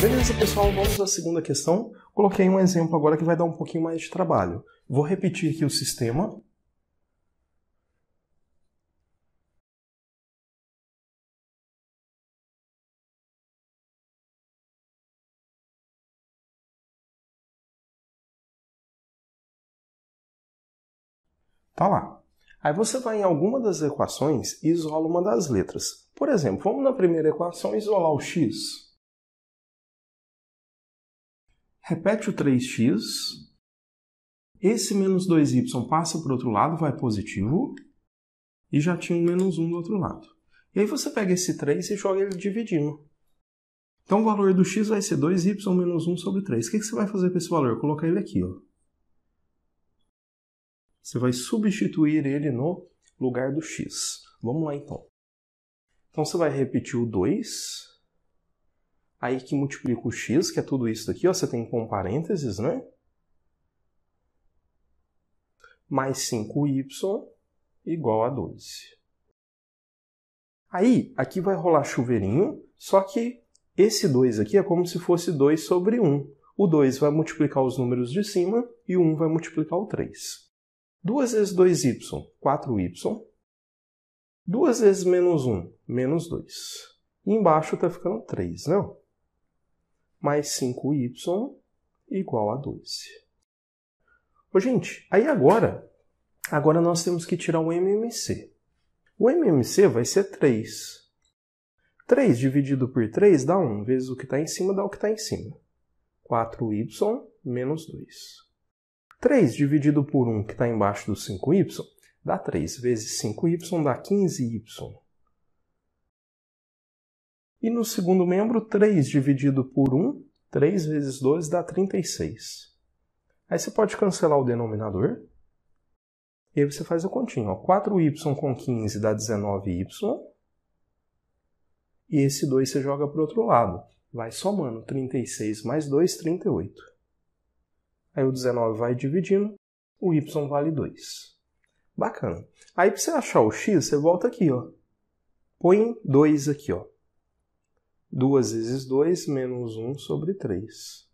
Beleza, pessoal, vamos à segunda questão. Coloquei um exemplo agora que vai dar um pouquinho mais de trabalho. Vou repetir aqui o sistema. Tá lá. Aí você vai em alguma das equações e isola uma das letras. Por exemplo, vamos na primeira equação isolar o x repete o 3x, esse menos 2y passa para o outro lado, vai positivo, e já tinha um menos 1 do outro lado. E aí você pega esse 3 e joga ele dividindo. Então o valor do x vai ser 2y menos 1 sobre 3. O que, você vai fazer com esse valor? Colocar ele aqui. Ó. Você vai substituir ele no lugar do x. Vamos lá então. Então você vai repetir o 2, aí que multiplica o x, que é tudo isso aqui, você tem com parênteses, né? Mais 5y igual a 12. Aí, aqui vai rolar chuveirinho, só que esse 2 aqui é como se fosse 2 sobre 1. O 2 vai multiplicar os números de cima e o 1 vai multiplicar o 3. 2 vezes 2y, 4y. 2 vezes menos 1, menos 2. E embaixo está ficando 3, não? mais 5y igual a 2. Ô, gente, aí agora, agora nós temos que tirar o MMC. O MMC vai ser 3. 3 dividido por 3 dá 1, vezes o que está em cima dá o que está em cima. 4y menos 2. 3 dividido por 1, que está embaixo do 5y, dá 3, vezes 5y dá 15y. E no segundo membro, 3 dividido por 1, 3 vezes 2 dá 36. Aí você pode cancelar o denominador. E aí você faz a continha. Ó. 4y com 15 dá 19y. E esse 2 você joga para o outro lado. Vai somando. 36 mais 2, 38. Aí o 19 vai dividindo. O y vale 2. Bacana. Aí para você achar o x, você volta aqui. ó. Põe 2 aqui. ó. 2 vezes 2 menos 1 sobre 3.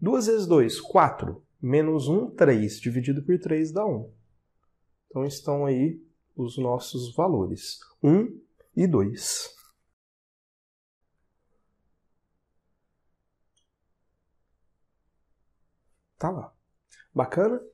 2 vezes 2, 4. Menos 1, 3. Dividido por 3 dá 1. Então estão aí os nossos valores. 1 e 2. Tá lá. Bacana?